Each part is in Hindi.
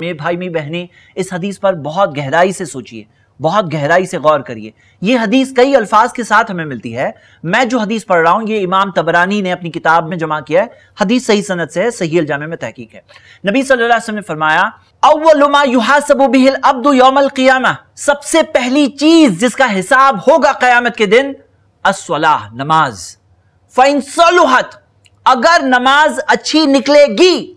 मेरे भाई मेरी बहने इस हदीस पर बहुत गहराई से सोचिए बहुत गहराई से गौर करिए ये हदीस कई अल्फाज के साथ हमें मिलती है मैं जो हदीस पढ़ रहा हूं ये इमाम तबरानी ने अपनी किताब में जमा किया है हदीस सही सनत से है सही अल्जामे में तहकीक है नबी सल्लल्लाहु अलैहि वसल्लम ने फरमाया अव्वलुमा युहासबु बिहिल अब्दु यौमल क़ियामा सबसे पहली चीज जिसका हिसाब होगा क़यामत के दिन अस्सलाह नमाज फ़इन अगर नमाज अच्छी निकलेगी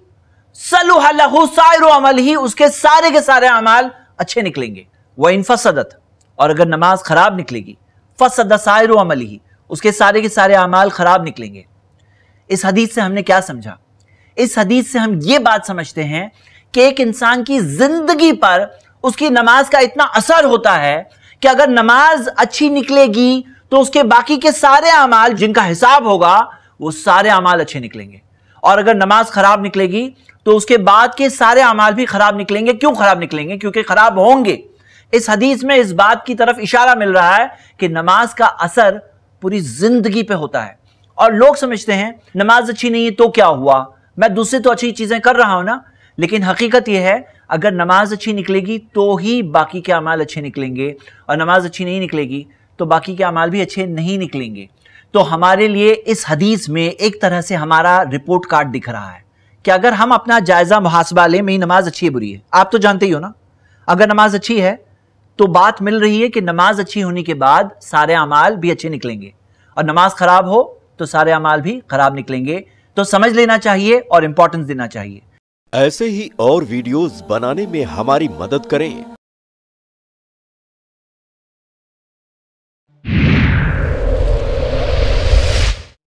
अमल ही उसके सारे के सारे अमाल अच्छे निकलेंगे वह इन फसदत और अगर नमाज खराब निकलेगी फसद अमल ही उसके सारे के सारे अमाल खराब निकलेंगे इस हदीस से हमने क्या समझा इस हदीस से हम ये बात समझते हैं कि एक इंसान की जिंदगी पर उसकी नमाज का इतना असर होता है कि अगर नमाज अच्छी निकलेगी तो उसके बाकी के सारे अमाल जिनका हिसाब होगा वो सारे अमाल अच्छे निकलेंगे और अगर नमाज खराब निकलेगी तो उसके बाद के सारे अमाल भी खराब निकलेंगे क्यों खराब निकलेंगे क्योंकि खराब होंगे इस हदीस में इस बात की तरफ इशारा मिल रहा है कि नमाज का असर पूरी जिंदगी पे होता है और लोग समझते हैं नमाज अच्छी नहीं है तो क्या हुआ मैं दूसरी तो अच्छी चीज़ें कर रहा हूं ना लेकिन हकीकत यह है अगर नमाज अच्छी निकलेगी तो ही बाकी के अमाल अच्छे निकलेंगे और नमाज अच्छी नहीं निकलेगी तो बाकी के अमाल भी अच्छे नहीं निकलेंगे तो हमारे लिए इस हदीस में एक तरह से हमारा रिपोर्ट कार्ड दिख रहा है कि अगर हम अपना जायज़ा मुहासबा लें मेरी नमाज अच्छी है बुरी है आप तो जानते ही हो ना अगर नमाज अच्छी है तो बात मिल रही है कि नमाज अच्छी होने के बाद सारे अमाल भी अच्छे निकलेंगे और नमाज ख़राब हो तो सारे अमाल भी ख़राब निकलेंगे तो समझ लेना चाहिए और इम्पोर्टेंस देना चाहिए ऐसे ही और वीडियोस बनाने में हमारी मदद करें